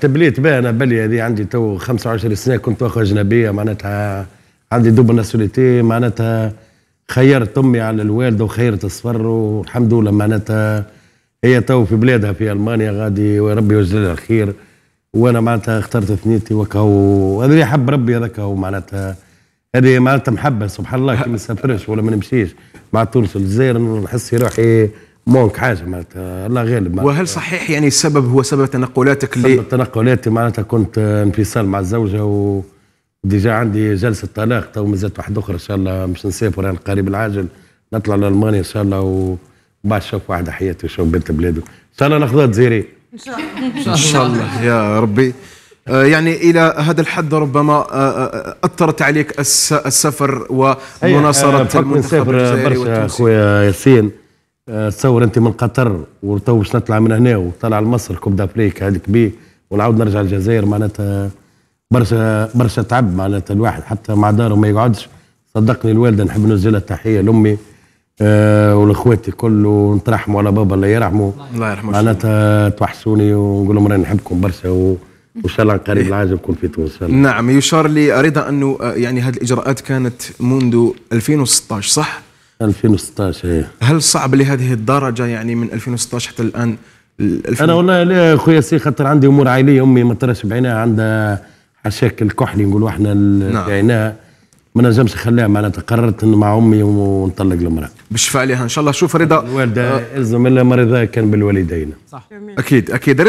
تبليت بها انا بلي هذه عندي تو 25 سنه كنت واخو اجنبيه معناتها عندي دوبل ناسيوليتي معناتها خيرت امي على الوالده وخيرت الصفر والحمد لله معناتها هي تو في بلادها في المانيا غادي وربي يجزيها الخير وانا معناتها اخترت ثنيتي وكهو هذا اللي حب ربي هذاك هو معناتها هذه معناتها محبه سبحان الله كي ما نسافرش ولا ما نمشيش مع تونس والجزائر نحس في روحي مونك حاجه معناتها الله غالب معناتها وهل صحيح يعني السبب هو سبب تنقلاتك سبب تنقلاتي معناتها كنت آه، انفصال مع الزوجه و ديجا عندي جلسه طلاق تو مازالت واحد اخرى ان شاء الله مش نسافر يعني قريب العاجل نطلع لالمانيا ان شاء الله بعد شوف واحده حياتي وشوف بنت بلاده ان شاء الله ناخذها تزيري ان شاء الله ان شاء الله يا ربي آه، يعني الى هذا الحد ربما آه، اثرت عليك السفر أيوة، ومناصره المنتخب الجزائري برشا خويا ياسين تصور انت من قطر وتو باش نطلع من هنا وطلع لمصر كوب دافريك هذيك بي ونعاود نرجع للجزائر معناتها برشا برشا تعب معناتها الواحد حتى مع داره ما يقعدش صدقني الوالده نحب نوجه تحيه لامي أه ولاخواتي الكل ونترحموا على بابا الله يرحمه الله يرحمه معناتها توحشوني ونقول لهم راني نحبكم برشا و... وان شاء الله قريب العاجل نكون في تونس نعم يشار لي رضا انه آه، يعني هذه الاجراءات كانت منذ 2016 صح؟ 2016 ايه هل صعب لهذه الدرجه يعني من 2016 حتى الان انا والله لا خويا سي خاطر عندي امور عائليه امي ما تراش بعينها عندها حشاك الكحلي نقولوا احنا نعم. بعينها ما نجمش نخليها معناتها قررت ان مع امي ونطلق المراه بالشفاء عليها ان شاء الله شوف رضا الوالده آه. الزم الا كان بالوالدين صح اكيد اكيد